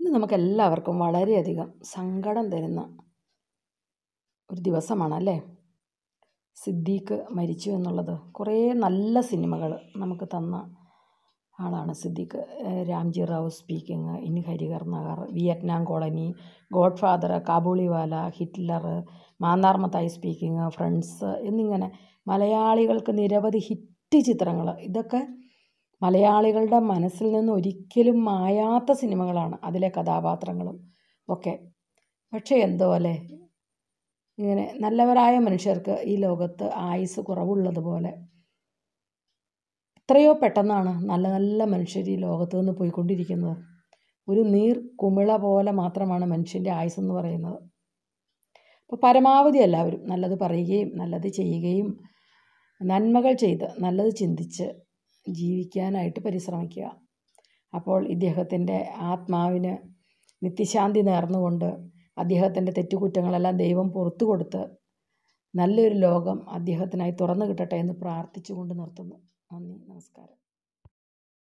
ഇന്ന് നമുക്കെല്ലാവർക്കും വളരെയധികം സങ്കടം തരുന്ന ഒരു ദിവസമാണല്ലേ സിദ്ദീഖ് മരിച്ചു എന്നുള്ളത് കുറേ നല്ല സിനിമകൾ നമുക്ക് തന്ന ആളാണ് സിദ്ദീഖ് രാംജി റാവു സ്പീക്കിംഗ് ഇനി Harihar Nagar Vietnam colony God father Kabuliwala Hitler മാന്നാർമത്തായി speaking friends എന്നിങ്ങനെ മലയാളികൾക്ക് നിരവധി ഹിറ്റ് ചിത്രങ്ങൾ ഇതൊക്കെ മലയാളികളുടെ മനസ്സിൽ നിന്ന് ഒരിക്കലും മായാത്ത സിനിമകളാണ് അതിലെ കഥാപാത്രങ്ങളും ഒക്കെ പക്ഷേ എന്തോ അല്ലേ ഇങ്ങനെ നല്ലവരായ മനുഷ്യർക്ക് ഈ ലോകത്ത് ആയുസ് കുറവുള്ളതുപോലെ എത്രയോ പെട്ടെന്നാണ് നല്ല നല്ല മനുഷ്യർ ഈ ലോകത്ത് നിന്ന് പോയിക്കൊണ്ടിരിക്കുന്നത് ഒരു നീർ കുമിള പോലെ മാത്രമാണ് മനുഷ്യൻ്റെ ആയുസ് എന്ന് പറയുന്നത് അപ്പോൾ പരമാവധി എല്ലാവരും നല്ലത് പറയുകയും നല്ലത് ചെയ്യുകയും നന്മകൾ ചെയ്ത് നല്ലത് ചിന്തിച്ച് ജീവിക്കാനായിട്ട് പരിശ്രമിക്കുക അപ്പോൾ ഇദ്ദേഹത്തിൻ്റെ ആത്മാവിന് നിത്യശാന്തി നേർന്നുകൊണ്ട് അദ്ദേഹത്തിൻ്റെ തെറ്റുകുറ്റങ്ങളെല്ലാം ദൈവം പുറത്തു കൊടുത്ത് നല്ലൊരു ലോകം അദ്ദേഹത്തിനായി തുറന്നു കിട്ടട്ടെ എന്ന് പ്രാർത്ഥിച്ചുകൊണ്ട് നിർത്തുന്നു നന്ദി നമസ്കാരം